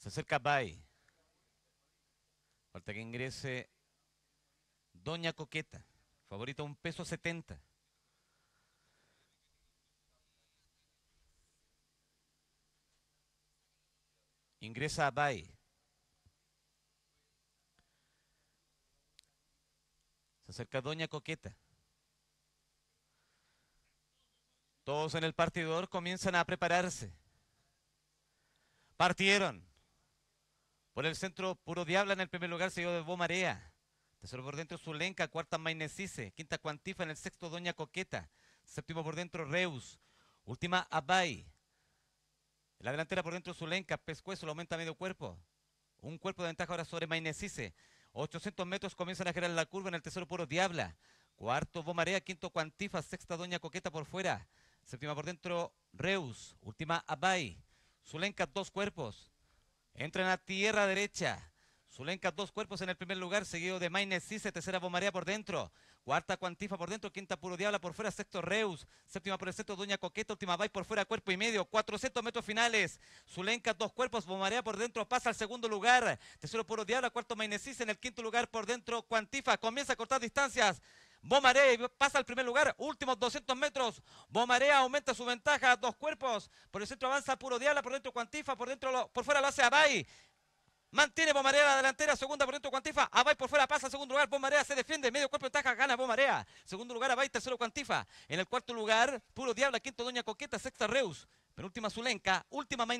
Se acerca Bay. Falta que ingrese Doña Coqueta. Favorita un peso setenta. Ingresa Bay. Se acerca Doña Coqueta. Todos en el partidor comienzan a prepararse. Partieron. Por el centro, Puro Diabla en el primer lugar, seguido de Bo Marea. Tercero por dentro, Zulenka. Cuarta, Maynecice. Quinta, Cuantifa. En el sexto, Doña Coqueta. Séptimo por dentro, Reus. Última, Abay. En la delantera por dentro, Zulenka. Pescuezo lo aumenta medio cuerpo. Un cuerpo de ventaja ahora sobre Maynecice. 800 metros comienzan a girar la curva en el tercero Puro Diabla. Cuarto, Marea. Quinto, Cuantifa. Sexta, Doña Coqueta por fuera. Séptima por dentro, Reus. Última, Abay. Zulenka, dos cuerpos. Entra en la tierra derecha. Zulenka, dos cuerpos en el primer lugar, seguido de Maines tercera Bomarea por dentro. Cuarta Cuantifa por dentro, quinta Puro Diabla por fuera, sexto Reus, séptima por el sexto, Doña Coqueta, última Bay por fuera, cuerpo y medio, 400 metros finales. Zulenka, dos cuerpos, Bomarea por dentro, pasa al segundo lugar. Tercero Puro Diabla, cuarto Mainesís en el quinto lugar por dentro, Cuantifa comienza a cortar distancias. Bomarea pasa al primer lugar, últimos 200 metros. Bomarea aumenta su ventaja, dos cuerpos. Por el centro avanza Puro Diabla, por dentro Cuantifa, por dentro por fuera lo hace Abay. Mantiene Bomarea la delantera, segunda por dentro Cuantifa. Abay por fuera pasa, segundo lugar Bomarea se defiende, medio cuerpo ventaja, gana Bomarea. Segundo lugar Abay, tercero Cuantifa. En el cuarto lugar, Puro Diabla, quinto Doña Coqueta, sexta Reus. Penúltima Zulenca, última Main